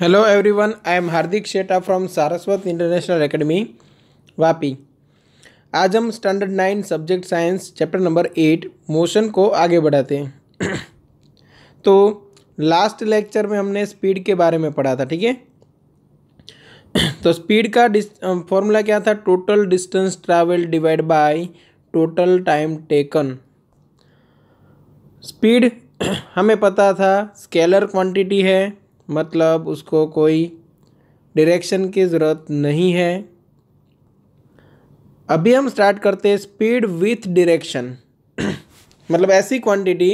Hello everyone I am Hardik Sheta from Saraswat international academy Vapi आज हम standard nine subject science chapter number eight motion को आगे बढ़ाते हैं तो लास्ट लेक्चर में हमने स्पीड के बारे में पढ़ा था ठीक है तो स्पीड का फॉर्मूला क्या था total distance travel divide by total time taken speed हमें पता था स्केलर क्वांटिटी है मतलब उसको कोई डायरेक्शन की ज़रूरत नहीं है अभी हम स्टार्ट करते हैं स्पीड विथ डायरेक्शन मतलब ऐसी क्वांटिटी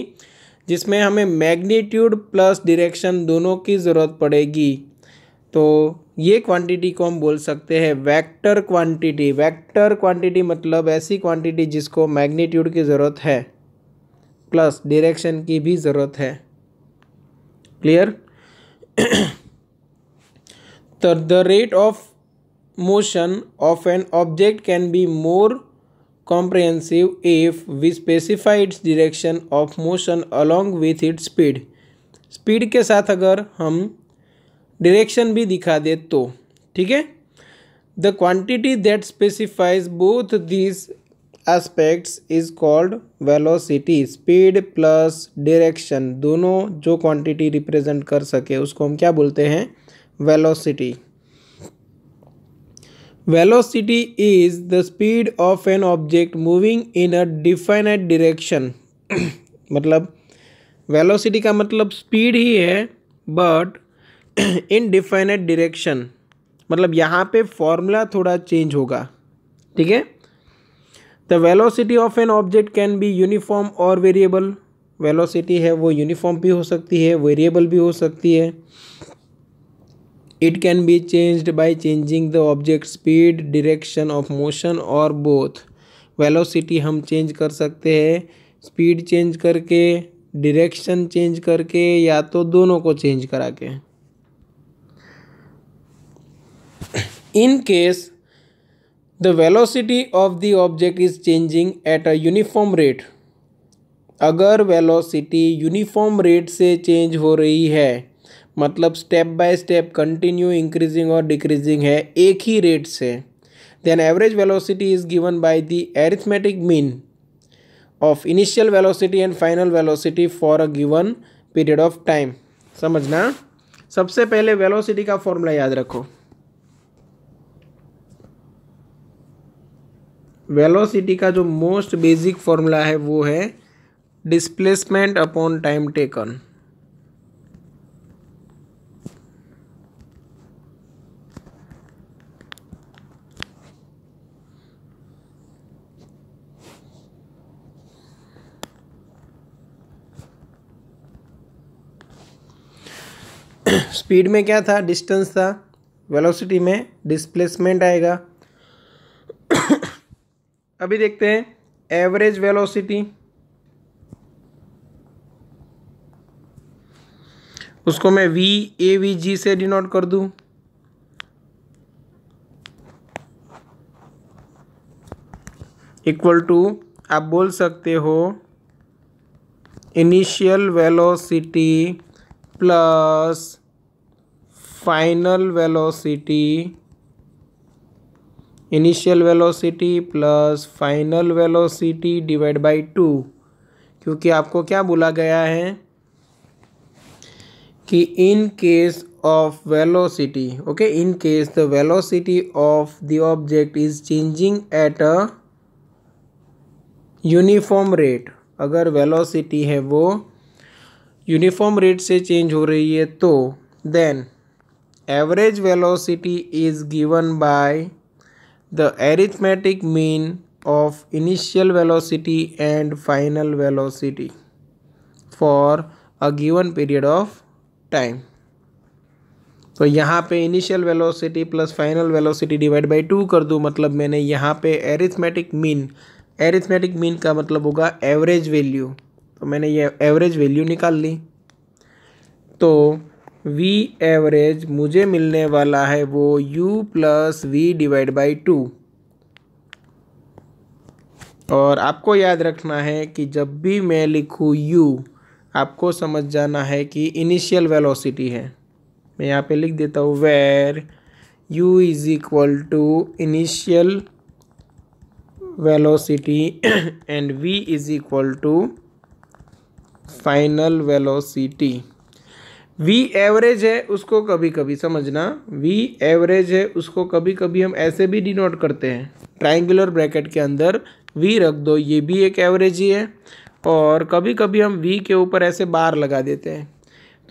जिसमें हमें मैग्नीट्यूड प्लस डायरेक्शन दोनों की ज़रूरत पड़ेगी तो ये क्वांटिटी को हम बोल सकते हैं वेक्टर क्वांटिटी वेक्टर क्वांटिटी मतलब ऐसी क्वांटिटी जिसको मैग्नीट्यूड की ज़रूरत है प्लस डायरेक्शन की भी ज़रूरत है क्लियर तर the rate of motion of an object can be more comprehensive if we specify its direction of motion along with its speed speed के साथ अगर हम डिरेक्शन भी दिखा दें तो ठीक है the quantity that specifies both this aspects is called velocity speed plus direction दोनों जो क्वांटिटी रिप्रेजेंट कर सके उसको हम क्या बोलते हैं velocity velocity is the speed of an object moving in a definite direction मतलब वेलोसिटी का मतलब स्पीड ही है बट इन डिफाइनेट डिरेक्शन मतलब यहाँ पे फॉर्मूला थोड़ा चेंज होगा ठीक है the velocity of an object can be uniform और वेरिएबल वेलोसिटी है वो यूनिफॉर्म भी हो सकती है वेरिएबल भी हो सकती है it can be changed by changing the object speed direction of motion और बोथ वेलोसिटी हम चेंज कर सकते हैं स्पीड चेंज करके डिरेक्शन चेंज करके या तो दोनों को चेंज करा के in case the velocity of the object is changing at a uniform rate अगर वेलोसिटी यूनिफॉर्म रेट से चेंज हो रही है मतलब step by step continue increasing और डिक्रीजिंग है एक ही रेट से then average velocity is given by the arithmetic mean of initial velocity and final velocity for a given period of time समझना सबसे पहले वेलोसिटी का फॉर्मूला याद रखो वेलोसिटी का जो मोस्ट बेसिक फॉर्मूला है वो है displacement upon time taken speed में क्या था डिस्टेंस था वेलोसिटी में डिस्प्लेसमेंट आएगा अभी देखते हैं एवरेज वेलोसिटी उसको मैं वी ए वी जी से डिनोट कर दूं इक्वल टू आप बोल सकते हो initial velocity plus final velocity initial velocity plus final velocity divide by two क्योंकि आपको क्या बोला गया है कि in case of velocity okay in case the velocity of the object is changing at a uniform rate अगर velocity है वो यूनिफॉर्म रेट से चेंज हो रही है तो then average velocity is given by the arithmetic mean of initial velocity and final velocity for a given period of time तो यहाँ पे initial velocity plus final velocity divide by two कर दूँ मतलब मैंने यहाँ पे एरिथमेटिक मीन एरिथमेटिक मीन का मतलब होगा एवरेज वैल्यू तो मैंने ये एवरेज वैल्यू निकाल ली तो वी एवरेज मुझे मिलने वाला है वो u plus v divide by two और आपको याद रखना है कि जब भी मैं लिखूँ u आपको समझ जाना है कि इनिशियल वेलोसिटी है मैं यहाँ पे लिख देता हूँ where u is equal to initial velocity and v is equal to final velocity v average है उसको कभी कभी समझना वी एवरेज है उसको कभी कभी हम ऐसे भी डिनोट करते हैं ट्राइंगुलर ब्रैकेट के अंदर वी रख दो ये भी एक एवरेज ही है और कभी कभी हम वी के ऊपर ऐसे बार लगा देते हैं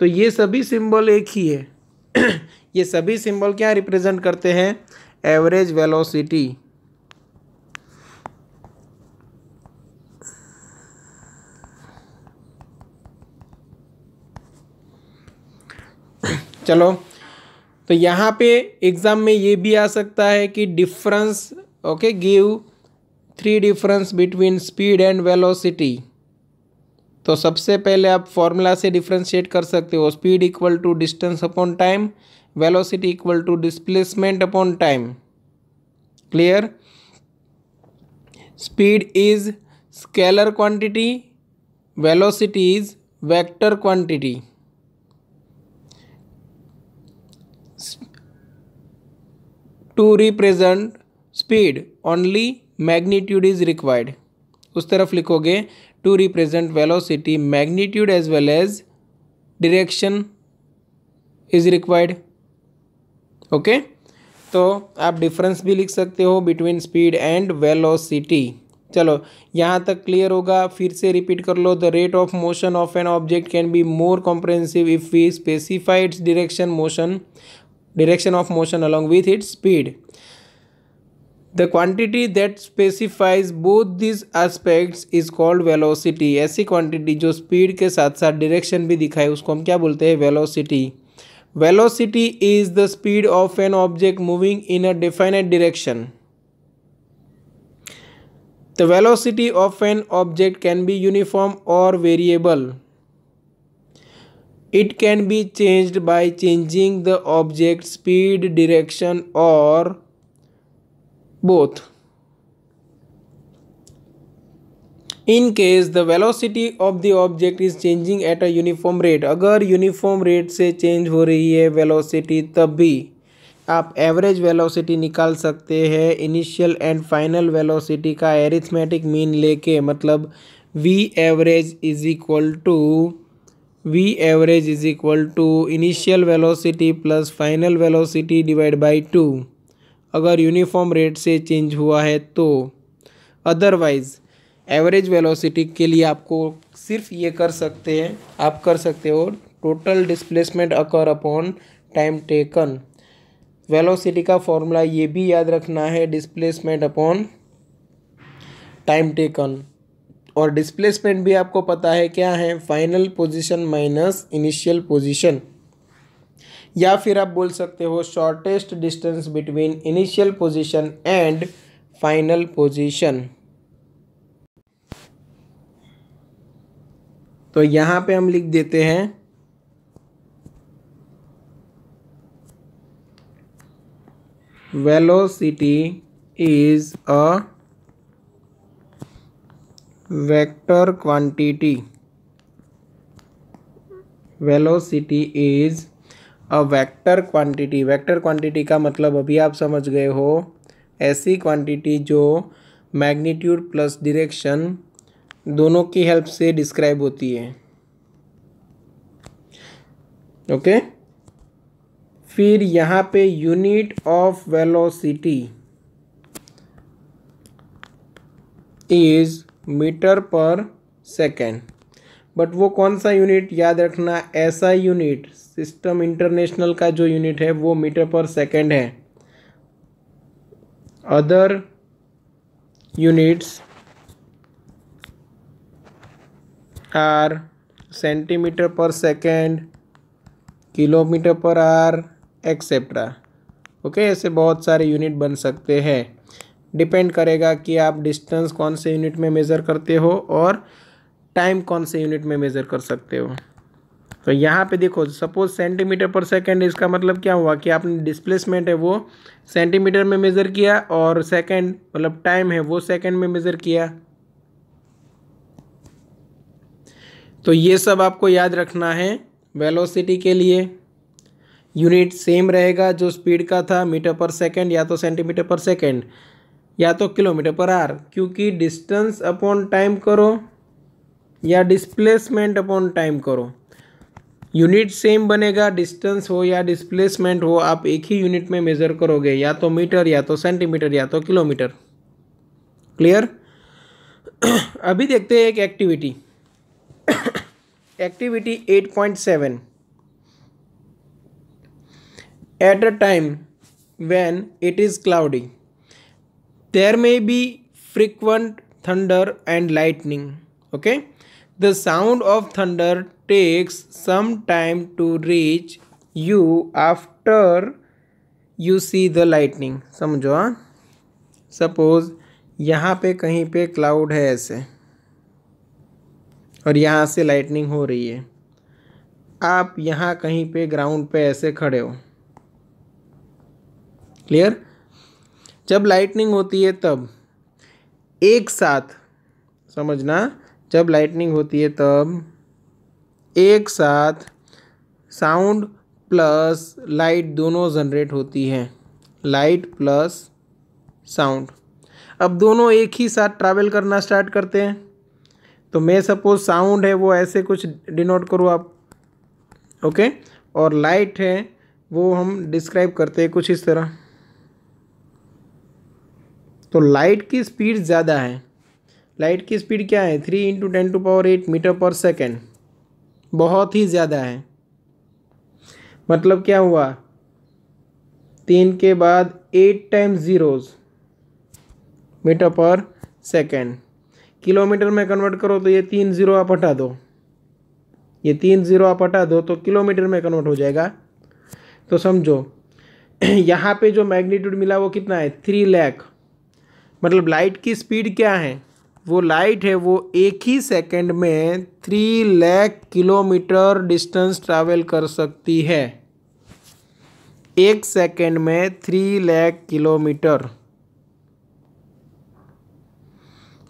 तो ये सभी सिंबल एक ही है ये सभी सिंबल क्या रिप्रेजेंट करते हैं एवरेज वेलोसिटी चलो तो यहाँ पे एग्ज़ाम में ये भी आ सकता है कि difference okay give three difference between speed and velocity तो सबसे पहले आप फॉर्मूला से डिफ्रेंशिएट कर सकते हो speed equal to distance upon time velocity equal to displacement upon time clear speed is scalar quantity velocity is vector quantity to represent speed only magnitude is required उस तरफ लिखोगे to represent velocity magnitude as well as direction is required okay तो आप difference भी लिख सकते हो between speed and velocity चलो यहाँ तक क्लियर होगा फिर से रिपीट कर लो the rate of motion of an object can be more comprehensive if we specified direction motion direction of motion along with its speed. The quantity that specifies both these aspects is called velocity. ऐसी quantity जो speed के साथ साथ direction भी दिखाए उसको हम क्या बोलते हैं velocity. Velocity is the speed of an object moving in a definite direction. The velocity of an object can be uniform or variable. It can be change by changing the object speed direction और both in case the velocity of the object is changing at a uniform rate अगर uniform rate से change हो रही है velocity तब भी आप average velocity निकाल सकते हैं इनिशियल एंड फाइनल वेलोसिटी का एरिथमेटिक मीन लेके मतलब v average is equal to v average is equal to initial velocity plus final velocity divide by two अगर यूनिफॉर्म रेट से चेंज हुआ है तो अदरवाइज एवरेज वेलोसिटी के लिए आपको सिर्फ ये कर सकते हैं आप कर सकते हो टोटल डिस्प्लेसमेंट अकर अपॉन टाइम टेकन वेलोसिटी का फॉर्मूला ये भी याद रखना है डिस्प्लेसमेंट अपॉन टाइम टेकन और डिस्प्लेसमेंट भी आपको पता है क्या है final position minus initial position या फिर आप बोल सकते हो shortest distance between initial position and final position तो यहां पे हम लिख देते हैं velocity is a vector quantity velocity is a vector quantity vector quantity का मतलब अभी आप समझ गए हो ऐसी क्वांटिटी जो मैग्नीट्यूड प्लस डिरेक्शन दोनों की हेल्प से डिस्क्राइब होती है ओके फिर यहाँ पे unit of velocity is metre per second but वो कौन सा यूनिट याद रखना ऐसा यूनिट सिस्टम इंटरनेशनल का जो यूनिट है वो मीटर पर सेकेंड है other units are centimetre per second kilometre per hour etcetera okay ऐसे बहुत सारे यूनिट बन सकते हैं डिपेंड करेगा कि आप डिस्टेंस कौन से यूनिट में मेज़र करते हो और टाइम कौन से यूनिट में मेज़र कर सकते हो तो यहाँ पे देखो सपोज सेंटीमीटर पर सेकंड इसका मतलब क्या हुआ कि आपने डिस्प्लेसमेंट है वो सेंटीमीटर में मेज़र किया और सेकंड मतलब टाइम है वो सेकंड में मेज़र किया तो ये सब आपको याद रखना है वेलोसिटी के लिए यूनिट सेम रहेगा जो स्पीड का था मीटर पर सेकंड या तो सेंटीमीटर पर सेकंड या तो किलोमीटर पर आर क्योंकि डिस्टेंस अपॉन टाइम करो या डिस्प्लेसमेंट अपॉन टाइम करो यूनिट सेम बनेगा डिस्टेंस हो या डिस्प्लेसमेंट हो आप एक ही यूनिट में मेज़र करोगे या तो मीटर या तो सेंटीमीटर या तो किलोमीटर क्लियर अभी देखते हैं एक activity activity 8.7 at a time when it is cloudy there may be frequent thunder and lightning okay the sound of thunder takes some time to reach you after you see the lightning samjho हाँ suppose यहाँ पे कहीं पे cloud है ऐसे और यहाँ से लाइटनिंग हो रही है आप यहाँ कहीं पे ग्राउंड पे ऐसे खड़े हो क्लियर जब लाइटनिंग होती है तब एक साथ समझना जब लाइटनिंग होती है तब एक साथ साउंड प्लस लाइट दोनों जनरेट होती है लाइट प्लस साउंड अब दोनों एक ही साथ ट्रैवल करना स्टार्ट करते हैं तो मैं सपोज साउंड है वो ऐसे कुछ डिनोट करूँ आप ओके और लाइट है वो हम डिस्क्राइब करते हैं कुछ इस तरह तो लाइट की स्पीड ज़्यादा है लाइट की स्पीड क्या है three into ten to power eight metre per second बहुत ही ज़्यादा है मतलब क्या हुआ तीन के बाद eight time zeros metre per second kilometre में कन्वर्ट करो तो ये तीन ज़ीरो आप हटा दो ये तीन ज़ीरो आप हटा दो तो किलोमीटर में कन्वर्ट हो जाएगा तो समझो यहाँ पे जो मैग्नीट्यूड मिला वो कितना है थ्री लैख मतलब लाइट की स्पीड क्या है वो लाइट है वो एक ही सेकंड में three lakh kilometre distance travel कर सकती है एक सेकंड में थ्री लैख किलोमीटर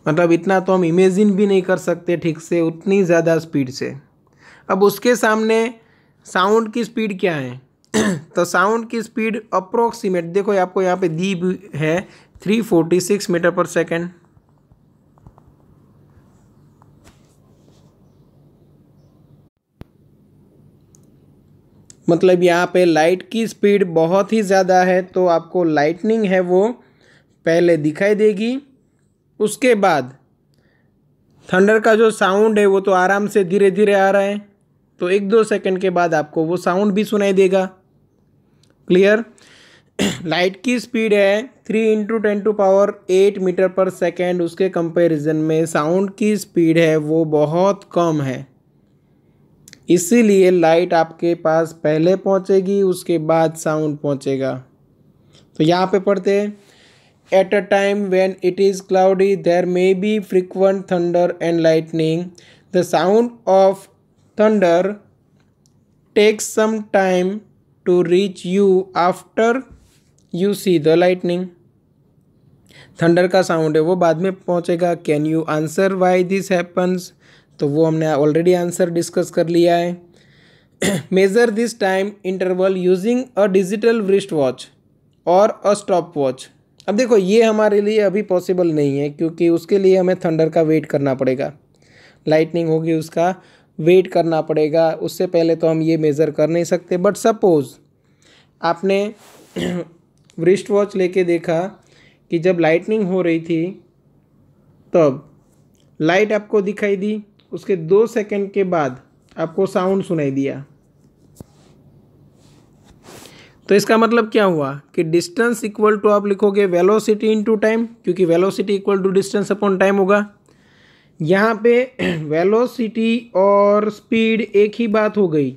मतलब इतना तो हम इमेजिन भी नहीं कर सकते ठीक से उतनी ज़्यादा स्पीड से अब उसके सामने साउंड की स्पीड क्या है तो साउंड की स्पीड अप्रोक्सीमेट देखो आपको यहाँ पे दी है three forty six metre per second मतलब यहाँ पे लाइट की स्पीड बहुत ही ज़्यादा है तो आपको लाइटनिंग है वो पहले दिखाई देगी उसके बाद थंडर का जो साउंड है वो तो आराम से धीरे धीरे आ रहा है तो एक दो सेकंड के बाद आपको वो साउंड भी सुनाई देगा क्लियर लाइट की स्पीड है three into ten to power eight metre per second उसके कंपैरिजन में साउंड की स्पीड है वो बहुत कम है इसीलिए लाइट आपके पास पहले पहुंचेगी उसके बाद साउंड पहुंचेगा तो यहाँ पे पढ़ते हैं at a time when it is cloudy there may be frequent thunder and lightning the sound of thunder takes some time to reach you after you see the lightning thunder का sound है वो बाद में पहुंचेगा can you answer why this happens तो वो हमने already answer discuss कर लिया है measure this time interval using a digital wrist watch और अ स्टॉप वॉच अब देखो ये हमारे लिए अभी पॉसिबल नहीं है क्योंकि उसके लिए हमें थंडर का वेट करना पड़ेगा लाइटनिंग होगी उसका वेट करना पड़ेगा उससे पहले तो हम ये मेज़र कर नहीं सकते बट सपोज़ आपने रिस्ट वॉच लेके देखा कि जब लाइटनिंग हो रही थी तब लाइट आपको दिखाई दी उसके दो सेकंड के बाद आपको साउंड सुनाई दिया तो इसका मतलब क्या हुआ कि डिस्टेंस इक्वल टू आप लिखोगे वेलोसिटी इनटू टाइम क्योंकि velocity equal to distance upon time होगा यहाँ पे वेलोसिटी और स्पीड एक ही बात हो गई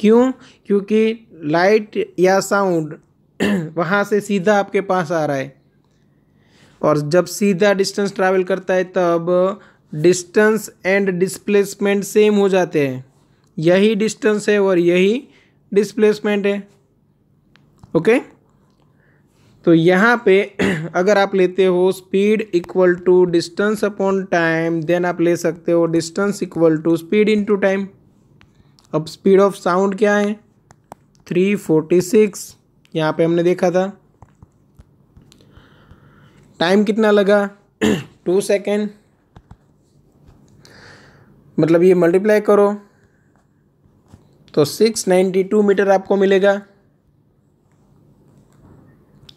क्यों क्योंकि लाइट या साउंड वहाँ से सीधा आपके पास आ रहा है और जब सीधा डिस्टेंस ट्रैवल करता है तब डिस्टेंस एंड डिस्प्लेसमेंट सेम हो जाते हैं यही डिस्टेंस है और यही डिस्प्लेसमेंट है ओके okay? तो यहाँ पे अगर आप लेते हो speed equal to distance upon time then आप ले सकते हो distance equal to speed into time अब स्पीड ऑफ साउंड क्या है थ्री फोर्टी सिक्स यहाँ पर हमने देखा था टाइम कितना लगा टू सेकेंड मतलब ये मल्टीप्लाई करो तो सिक्स नाइन्टी टू मीटर आपको मिलेगा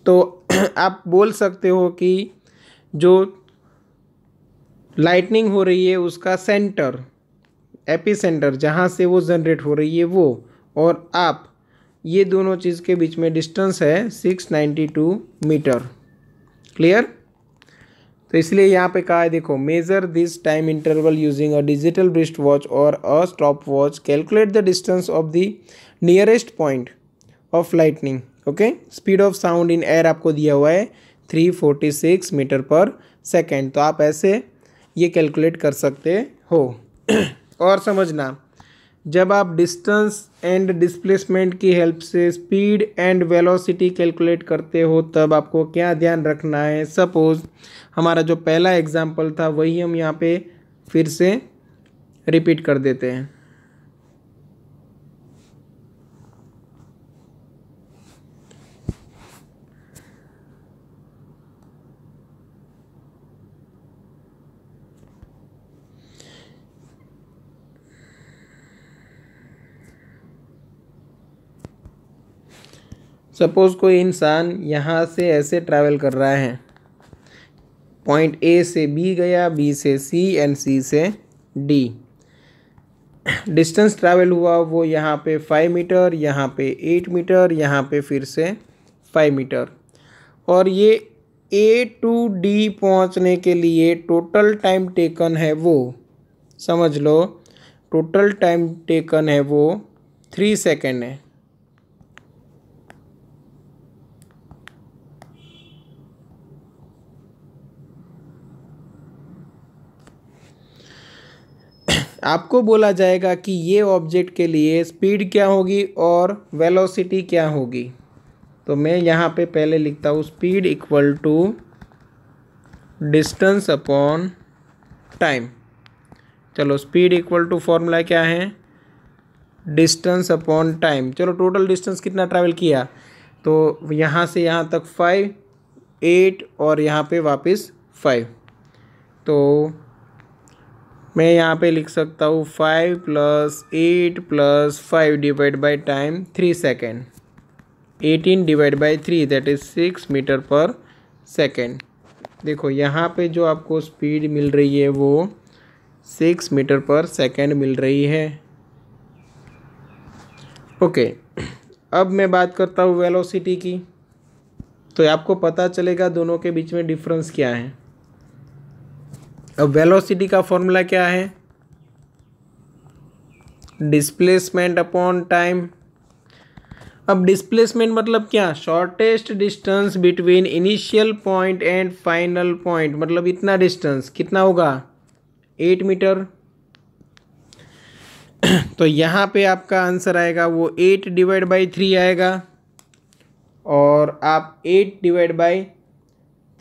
तो आप बोल सकते हो कि जो लाइटनिंग हो रही है उसका सेंटर एपी सेंटर जहाँ से वो जनरेट हो रही है वो और आप ये दोनों चीज़ के बीच में डिस्टेंस है six ninety two meter clear तो इसलिए यहाँ पे कहा है देखो measure this time interval using a digital wrist watch और a stop watch calculate the distance of the nearest point of lightning okay speed of sound in air आपको दिया हुआ है three forty six metre per second तो आप ऐसे ये calculate कर सकते हो और समझना जब आप डिस्टेंस एंड डिस्प्लेसमेंट की हेल्प से स्पीड एंड वेलोसिटी कैलकुलेट करते हो तब आपको क्या ध्यान रखना है सपोज़ हमारा जो पहला एग्जाम्पल था वही हम यहाँ पे फिर से रिपीट कर देते हैं सपोज़ कोई इंसान यहाँ से ऐसे ट्रैवल कर रहा है पॉइंट ए से बी गया बी से सी एंड सी से डी डिस्टेंस ट्रैवल हुआ वो यहाँ पे फाइव मीटर यहाँ पे एट मीटर यहाँ पे फिर से फाइव मीटर और ये ए टू डी पहुँचने के लिए टोटल टाइम टेकन है वो समझ लो टोटल टाइम टेकन है वो थ्री सेकेंड है आपको बोला जाएगा कि ये ऑब्जेक्ट के लिए स्पीड क्या होगी और वेलोसिटी क्या होगी तो मैं यहाँ पे पहले लिखता हूँ speed equal to distance upon time चलो स्पीड इक्वल टू फॉर्मूला क्या है डिस्टेंस अपॉन टाइम चलो टोटल डिस्टेंस कितना ट्रैवल किया तो यहाँ से यहाँ तक फाइव एट और यहाँ पे वापस फाइव तो मैं यहाँ पे लिख सकता हूँ five plus eight plus five divide by time three second eighteen divide by three that is six metre per second देखो यहाँ पे जो आपको स्पीड मिल रही है वो सिक्स मीटर पर सेकेंड मिल रही है ओके okay. अब मैं बात करता हूँ वेलोसिटी की तो आपको पता चलेगा दोनों के बीच में डिफरेंस क्या है अब वेलोसिटी का फॉर्मूला क्या है डिस्प्लेसमेंट अपॉन टाइम अब डिस्प्लेसमेंट मतलब क्या shortest distance between initial point and final point मतलब इतना डिस्टेंस कितना होगा एट मीटर तो यहाँ पे आपका आंसर आएगा वो एट डिवाइड बाई थ्री आएगा और आप eight divide by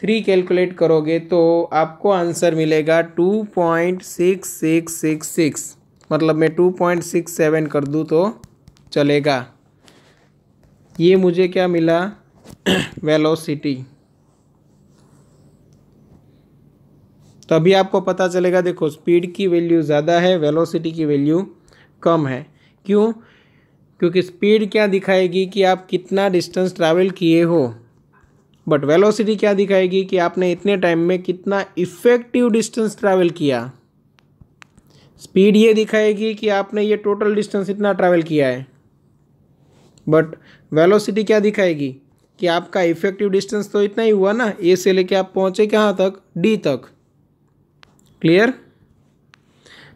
three calculate करोगे तो आपको आंसर मिलेगा two point six six six six मतलब मैं टू पॉइंट सिक्स सेवन कर दूँ तो चलेगा ये मुझे क्या मिला वेलोसिटी तो अभी आपको पता चलेगा देखो स्पीड की वैल्यू ज़्यादा है वेलोसिटी की वैल्यू कम है क्यों क्योंकि स्पीड क्या दिखाएगी कि आप कितना डिस्टेंस ट्रैवल किए हो बट वेलोसिटी क्या दिखाएगी कि आपने इतने टाइम में कितना इफेक्टिव डिस्टेंस ट्रैवल किया स्पीड ये दिखाएगी कि आपने ये टोटल डिस्टेंस इतना ट्रैवल किया है बट वेलोसिटी क्या दिखाएगी कि आपका इफेक्टिव डिस्टेंस तो इतना ही हुआ ना ए से लेके आप पहुँचे कहाँ तक डी तक क्लियर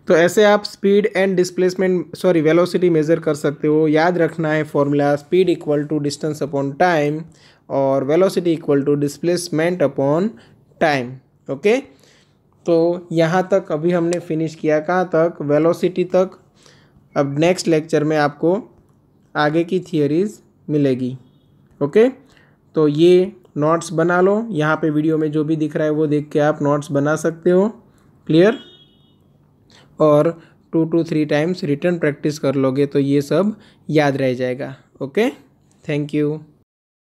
तो ऐसे आप speed and displacement sorry velocity measure कर सकते हो याद रखना है formula speed equal to distance upon time और velocity equal to displacement upon time okay तो यहाँ तक अभी हमने फिनिश किया कहाँ तक वेलोसिटी तक अब नेक्स्ट लेक्चर में आपको आगे की थियरीज मिलेगी ओके तो ये नोट्स बना लो यहाँ पे वीडियो में जो भी दिख रहा है वो देख के आप नोट्स बना सकते हो क्लियर और two two three times return practice कर लोगे तो ये सब याद रह जाएगा ओके थैंक यू